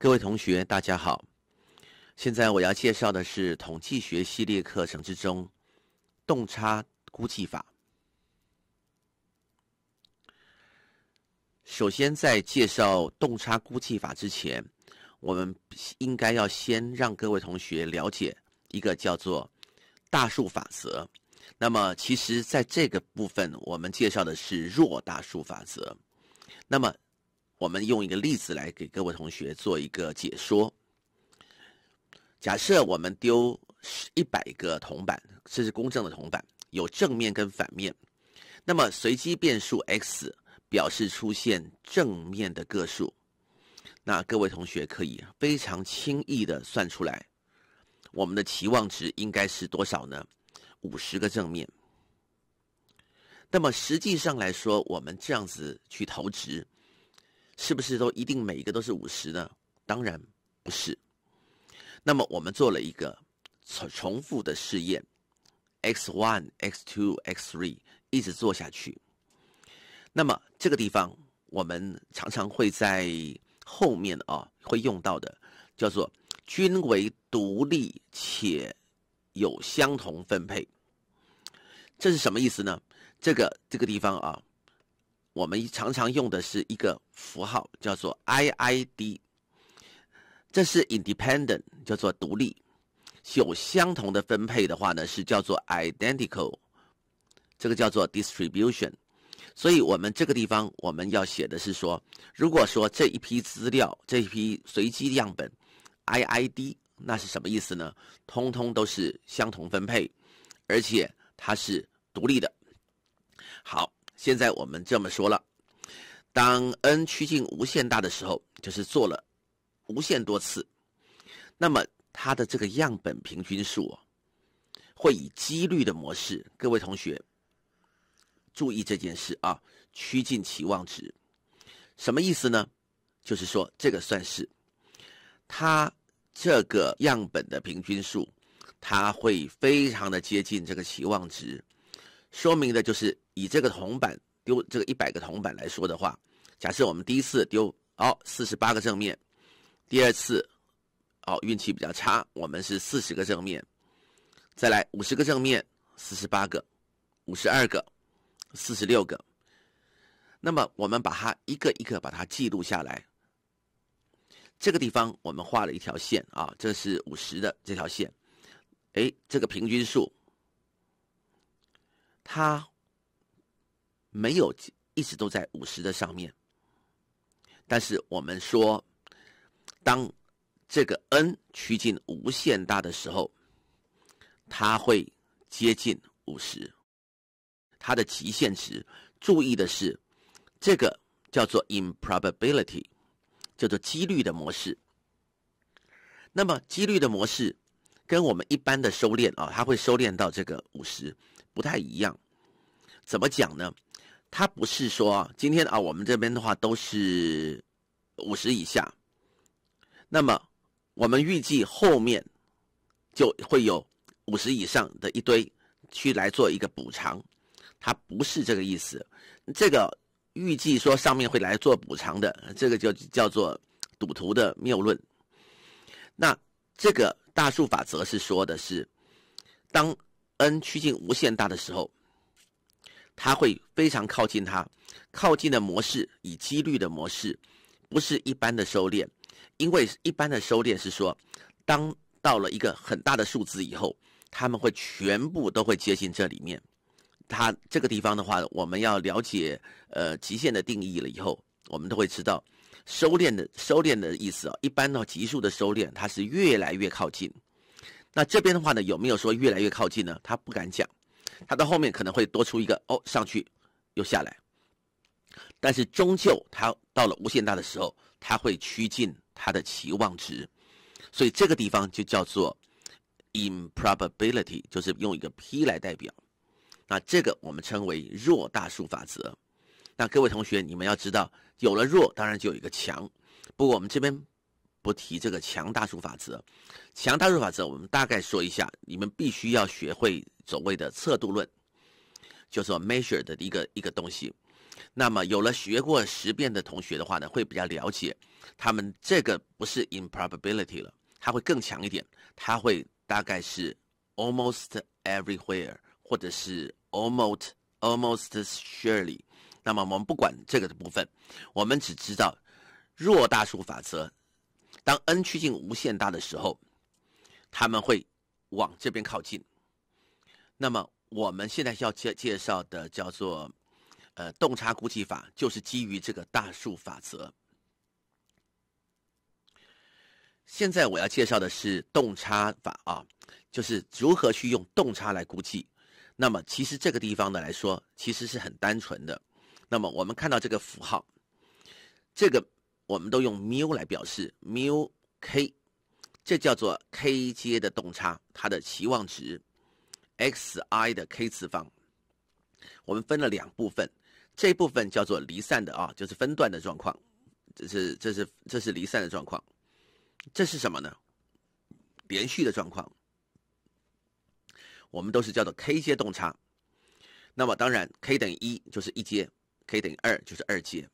各位同学，大家好。现在我要介绍的是统计学系列课程之中，动差估计法。首先，在介绍动差估计法之前，我们应该要先让各位同学了解一个叫做大数法则。那么，其实在这个部分，我们介绍的是弱大数法则。那么，我们用一个例子来给各位同学做一个解说。假设我们丢一百个铜板，这是公正的铜板，有正面跟反面。那么随机变数 X 表示出现正面的个数。那各位同学可以非常轻易的算出来，我们的期望值应该是多少呢？五十个正面。那么实际上来说，我们这样子去投掷。是不是都一定每一个都是五十呢？当然不是。那么我们做了一个重重复的试验，x one、x two、x three 一直做下去。那么这个地方我们常常会在后面啊会用到的，叫做均为独立且有相同分配。这是什么意思呢？这个这个地方啊。我们常常用的是一个符号，叫做 i i d。这是 independent，叫做独立。有相同的分配的话呢，是叫做 identical。这个叫做 distribution。所以我们这个地方我们要写的是说，如果说这一批资料、这一批随机样本 i i d，那是什么意思呢？通通都是相同分配，而且它是独立的。好。现在我们这么说了，当 n 趋近无限大的时候，就是做了无限多次，那么它的这个样本平均数会以几率的模式。各位同学注意这件事啊，趋近期望值什么意思呢？就是说这个算式，它这个样本的平均数，它会非常的接近这个期望值，说明的就是。以这个铜板丢这个一百个铜板来说的话，假设我们第一次丢哦四十八个正面，第二次哦运气比较差，我们是四十个正面，再来五十个正面，四十八个，五十二个，四十六个。那么我们把它一个一个把它记录下来，这个地方我们画了一条线啊，这是五十的这条线，哎，这个平均数，它。没有一直都在五十的上面，但是我们说，当这个 n 趋近无限大的时候，它会接近五十，它的极限值。注意的是，这个叫做 improbability，叫做几率的模式。那么几率的模式跟我们一般的收敛啊，它会收敛到这个五十不太一样，怎么讲呢？它不是说今天啊，我们这边的话都是五十以下，那么我们预计后面就会有五十以上的一堆去来做一个补偿，它不是这个意思。这个预计说上面会来做补偿的，这个就叫做赌徒的谬论。那这个大数法则是说的是，当 n 趋近无限大的时候。他会非常靠近，他靠近的模式以几率的模式，不是一般的收敛，因为一般的收敛是说，当到了一个很大的数字以后，他们会全部都会接近这里面。他这个地方的话，我们要了解呃极限的定义了以后，我们都会知道收敛的收敛的意思啊，一般的级数的收敛它是越来越靠近，那这边的话呢有没有说越来越靠近呢？他不敢讲。它到后面可能会多出一个哦，上去又下来，但是终究它到了无限大的时候，它会趋近它的期望值，所以这个地方就叫做 improbability，就是用一个 p 来代表。那这个我们称为弱大数法则。那各位同学，你们要知道，有了弱，当然就有一个强。不过我们这边。不提这个强大数法则，强大数法则我们大概说一下，你们必须要学会所谓的测度论，叫做 measure 的一个一个东西。那么有了学过十遍的同学的话呢，会比较了解。他们这个不是 improbability 了，它会更强一点，它会大概是 almost everywhere 或者是 almost almost surely。那么我们不管这个的部分，我们只知道弱大数法则。当 n 趋近无限大的时候，他们会往这边靠近。那么我们现在要介介绍的叫做，呃，洞察估计法，就是基于这个大数法则。现在我要介绍的是洞察法啊，就是如何去用洞察来估计。那么其实这个地方的来说，其实是很单纯的。那么我们看到这个符号，这个。我们都用 mu 来表示 mu k 这叫做 k 阶的动差，它的期望值 xi 的 k 次方。我们分了两部分，这部分叫做离散的啊，就是分段的状况，这是这是这是离散的状况。这是什么呢？连续的状况。我们都是叫做 k 阶动差。那么当然，k 等于一就是一阶，k 等于二就是二阶。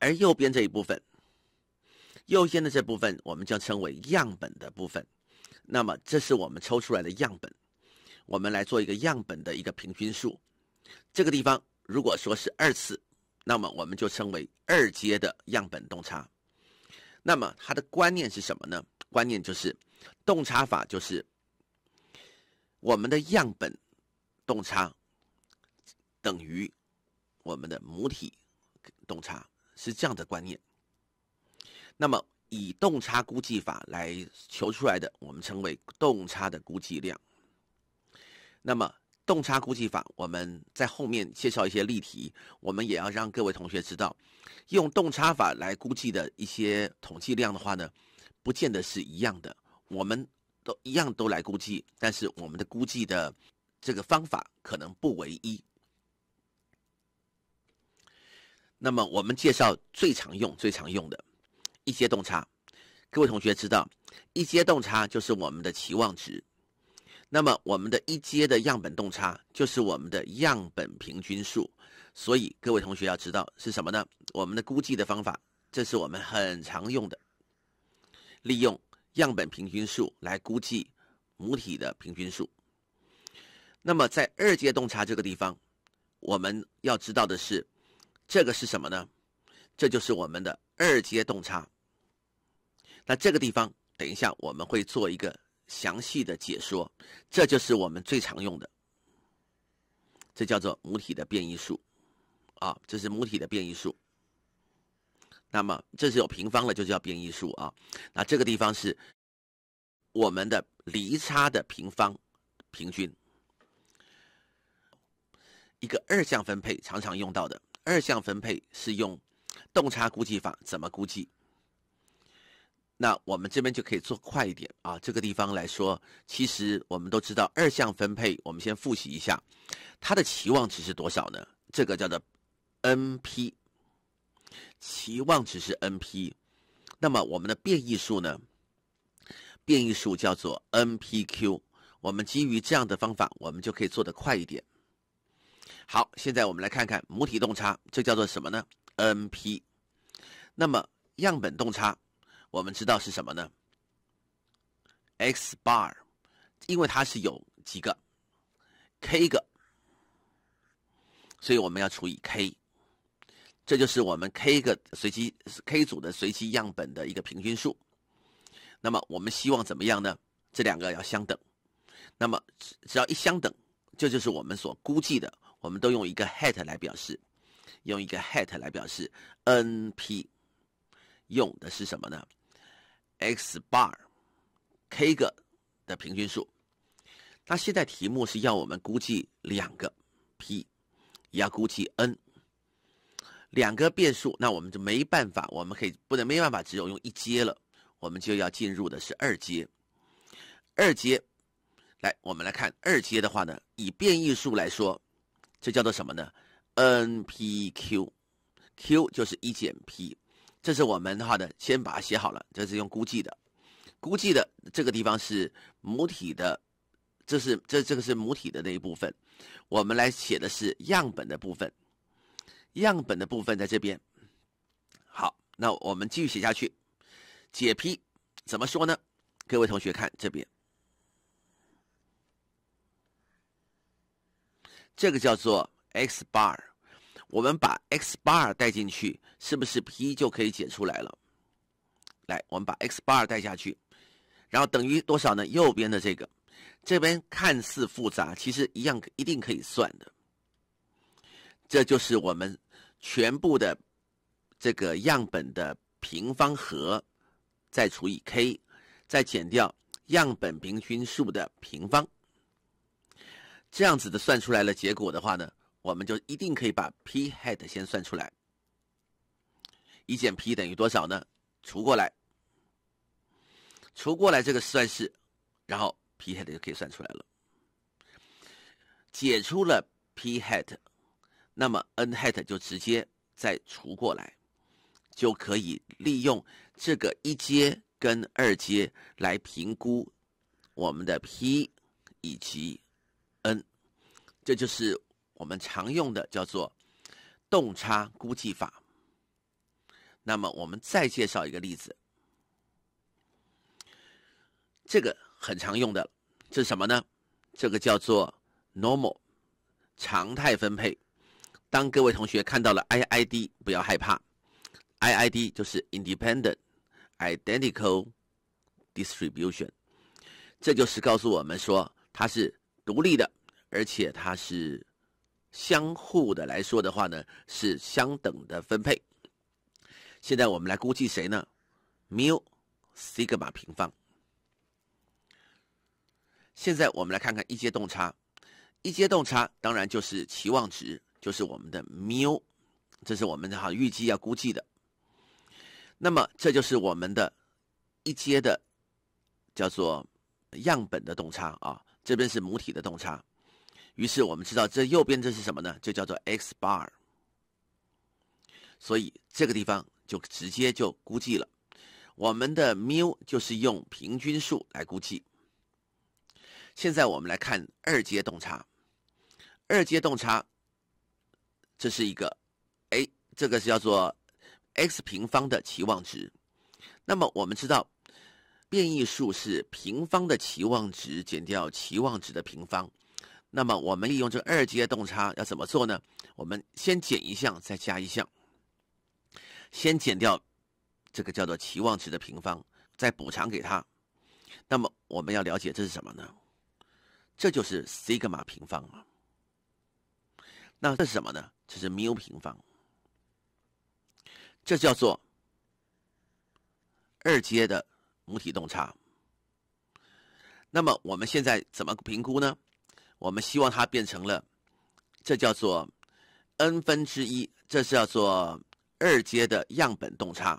而右边这一部分，右边的这部分我们将称为样本的部分。那么，这是我们抽出来的样本，我们来做一个样本的一个平均数。这个地方如果说是二次，那么我们就称为二阶的样本洞察。那么它的观念是什么呢？观念就是，洞察法就是我们的样本洞察等于我们的母体洞察。是这样的观念。那么，以洞察估计法来求出来的，我们称为洞察的估计量。那么，洞察估计法，我们在后面介绍一些例题，我们也要让各位同学知道，用洞察法来估计的一些统计量的话呢，不见得是一样的。我们都一样都来估计，但是我们的估计的这个方法可能不唯一。那么我们介绍最常用、最常用的，一阶洞察，各位同学知道，一阶洞察就是我们的期望值。那么我们的一阶的样本洞察就是我们的样本平均数。所以各位同学要知道是什么呢？我们的估计的方法，这是我们很常用的，利用样本平均数来估计母体的平均数。那么在二阶洞察这个地方，我们要知道的是。这个是什么呢？这就是我们的二阶动差。那这个地方，等一下我们会做一个详细的解说。这就是我们最常用的，这叫做母体的变异数，啊，这是母体的变异数。那么这是有平方的，就叫变异数啊。那这个地方是我们的离差的平方平均，一个二项分配常常用到的。二项分配是用洞察估计法，怎么估计？那我们这边就可以做快一点啊。这个地方来说，其实我们都知道二项分配，我们先复习一下，它的期望值是多少呢？这个叫做 n p，期望值是 n p，那么我们的变异数呢？变异数叫做 n p q。我们基于这样的方法，我们就可以做的快一点。好，现在我们来看看母体动差，这叫做什么呢？n p。那么样本动差，我们知道是什么呢？x bar，因为它是有几个 k 个，所以我们要除以 k，这就是我们 k 个随机 k 组的随机样本的一个平均数。那么我们希望怎么样呢？这两个要相等。那么只要一相等，这就是我们所估计的。我们都用一个 hat 来表示，用一个 hat 来表示 n p，用的是什么呢？x bar，k 个的平均数。那现在题目是要我们估计两个 p，也要估计 n，两个变数，那我们就没办法，我们可以不能没办法，只有用一阶了。我们就要进入的是二阶，二阶，来我们来看二阶的话呢，以变异数来说。这叫做什么呢？N P Q，Q 就是一减 P，这是我们的话呢，先把它写好了，这是用估计的，估计的这个地方是母体的，这是这这个是母体的那一部分，我们来写的是样本的部分，样本的部分在这边。好，那我们继续写下去，解 P 怎么说呢？各位同学看这边。这个叫做 x bar，我们把 x bar 代进去，是不是 p 就可以解出来了？来，我们把 x bar 代下去，然后等于多少呢？右边的这个，这边看似复杂，其实一样一定可以算的。这就是我们全部的这个样本的平方和，再除以 k，再减掉样本平均数的平方。这样子的算出来了，结果的话呢，我们就一定可以把 p hat 先算出来。一减 p 等于多少呢？除过来，除过来这个算式，然后 p hat 就可以算出来了。解出了 p hat，那么 n hat 就直接再除过来，就可以利用这个一阶跟二阶来评估我们的 p 以及。这就是我们常用的叫做“动差估计法”。那么，我们再介绍一个例子，这个很常用的，这是什么呢？这个叫做 “normal”（ 常态分配）。当各位同学看到了 “i.i.d.”，不要害怕，“i.i.d.” 就是 “independent identical distribution”，这就是告诉我们说它是独立的。而且它是相互的来说的话呢，是相等的分配。现在我们来估计谁呢？缪，西格玛平方。现在我们来看看一阶动差，一阶动差当然就是期望值，就是我们的缪，这是我们的哈预计要估计的。那么这就是我们的一阶的叫做样本的动差啊，这边是母体的动差。于是我们知道，这右边这是什么呢？就叫做 x bar。所以这个地方就直接就估计了，我们的 mu 就是用平均数来估计。现在我们来看二阶动差，二阶动差，这是一个，哎，这个是叫做 x 平方的期望值。那么我们知道，变异数是平方的期望值减掉期望值的平方。那么我们利用这二阶动差要怎么做呢？我们先减一项，再加一项。先减掉这个叫做期望值的平方，再补偿给它。那么我们要了解这是什么呢？这就是西格玛平方那这是什么呢？这是缪平方。这叫做二阶的母体动差。那么我们现在怎么评估呢？我们希望它变成了，这叫做 n 分之一，这是叫做二阶的样本动差，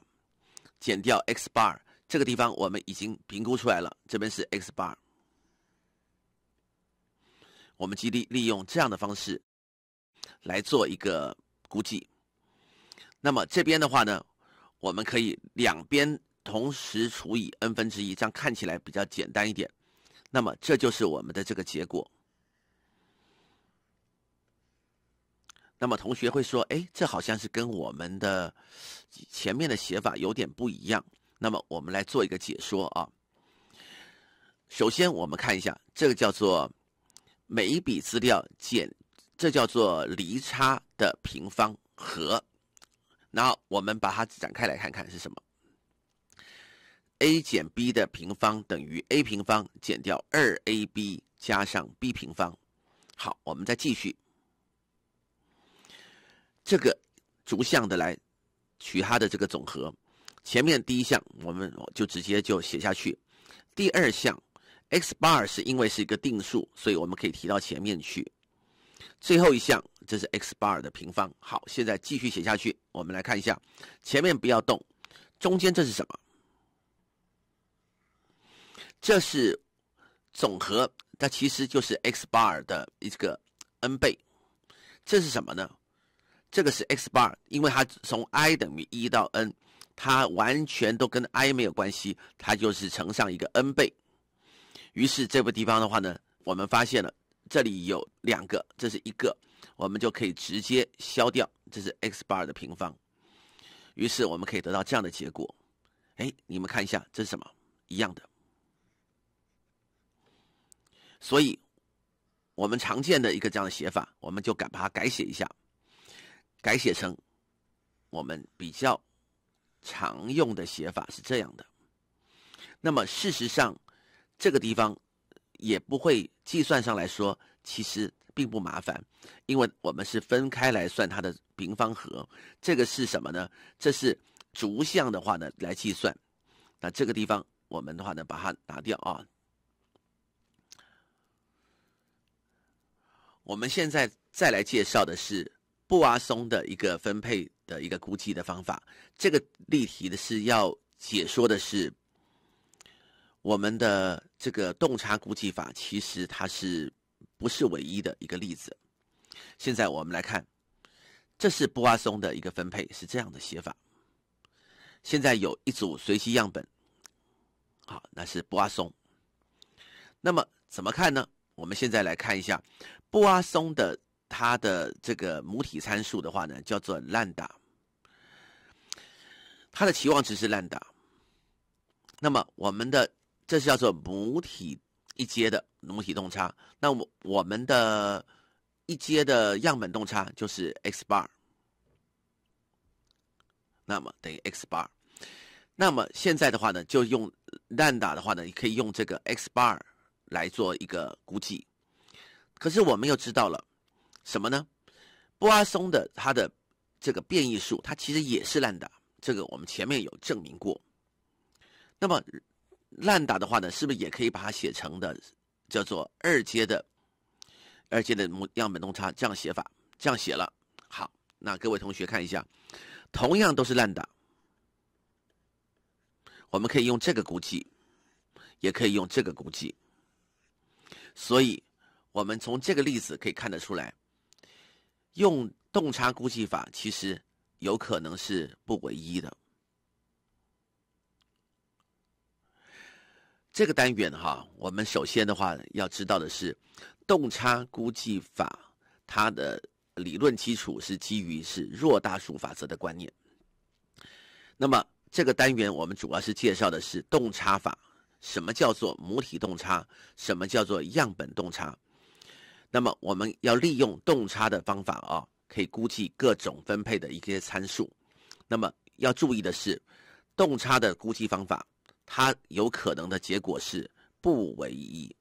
减掉 x bar，这个地方我们已经评估出来了，这边是 x bar，我们极力利用这样的方式来做一个估计，那么这边的话呢，我们可以两边同时除以 n 分之一，这样看起来比较简单一点，那么这就是我们的这个结果。那么同学会说，哎，这好像是跟我们的前面的写法有点不一样。那么我们来做一个解说啊。首先我们看一下，这个叫做每一笔资料减，这叫做离差的平方和。那我们把它展开来看看是什么。a 减 b 的平方等于 a 平方减掉二 ab 加上 b 平方。好，我们再继续。这个逐项的来取它的这个总和，前面第一项我们就直接就写下去，第二项 x bar 是因为是一个定数，所以我们可以提到前面去，最后一项这是 x bar 的平方。好，现在继续写下去，我们来看一下，前面不要动，中间这是什么？这是总和，它其实就是 x bar 的一个 n 倍，这是什么呢？这个是 x bar，因为它从 i 等于一到 n，它完全都跟 i 没有关系，它就是乘上一个 n 倍。于是这个地方的话呢，我们发现了这里有两个，这是一个，我们就可以直接消掉，这是 x bar 的平方。于是我们可以得到这样的结果。哎，你们看一下，这是什么？一样的。所以，我们常见的一个这样的写法，我们就敢把它改写一下。改写成我们比较常用的写法是这样的。那么事实上，这个地方也不会计算上来说，其实并不麻烦，因为我们是分开来算它的平方和。这个是什么呢？这是逐项的话呢来计算。那这个地方我们的话呢把它拿掉啊。我们现在再来介绍的是。布阿松的一个分配的一个估计的方法，这个例题的是要解说的是我们的这个洞察估计法，其实它是不是唯一的一个例子？现在我们来看，这是布阿松的一个分配，是这样的写法。现在有一组随机样本，好，那是布阿松。那么怎么看呢？我们现在来看一下布阿松的。它的这个母体参数的话呢，叫做 lambda，它的期望值是 lambda。那么，我们的这是叫做母体一阶的母体动差。那我我们的一阶的样本动差就是 x bar，那么等于 x bar。那么现在的话呢，就用烂打的话呢，可以用这个 x bar 来做一个估计。可是我们又知道了。什么呢？布阿松的他的这个变异数，它其实也是烂打。这个我们前面有证明过。那么烂打的话呢，是不是也可以把它写成的叫做二阶的二阶的模样本动差这样写法？这样写了好。那各位同学看一下，同样都是烂打，我们可以用这个估计，也可以用这个估计。所以我们从这个例子可以看得出来。用洞察估计法，其实有可能是不唯一的。这个单元哈，我们首先的话要知道的是，洞察估计法它的理论基础是基于是弱大数法则的观念。那么这个单元我们主要是介绍的是洞察法，什么叫做母体洞察，什么叫做样本洞察。那么我们要利用动差的方法啊，可以估计各种分配的一些参数。那么要注意的是，动差的估计方法，它有可能的结果是不唯一。